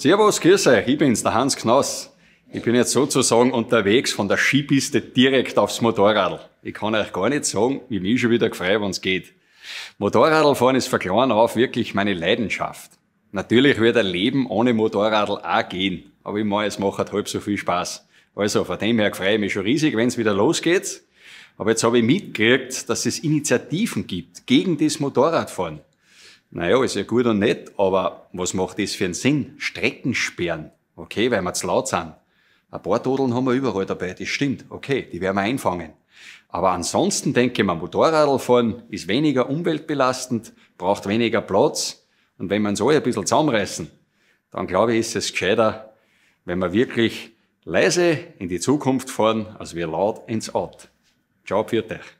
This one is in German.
Servus, grüß euch, ich bin's, der Hans Knoss. Ich bin jetzt sozusagen unterwegs von der Skipiste direkt aufs Motorradl. Ich kann euch gar nicht sagen, wie mich schon wieder gefreut, wenn's geht. Motorradlfahren ist von klein auf wirklich meine Leidenschaft. Natürlich wird ein Leben ohne Motorradl auch gehen, aber ich meine, es macht halt halb so viel Spaß. Also von dem her freue ich mich schon riesig, wenn's wieder losgeht. Aber jetzt habe ich mitgekriegt, dass es Initiativen gibt gegen das Motorradfahren. Naja, ist ja gut und nett, aber was macht das für einen Sinn? Strecken sperren, okay, weil wir zu laut sind. Ein paar Todeln haben wir überall dabei, das stimmt, okay, die werden wir einfangen. Aber ansonsten denke ich mir, Motorradl fahren ist weniger umweltbelastend, braucht weniger Platz. Und wenn wir uns alle ein bisschen zusammenreißen, dann glaube ich, ist es gescheiter, wenn wir wirklich leise in die Zukunft fahren, als wir laut ins Out. Ciao, für dich.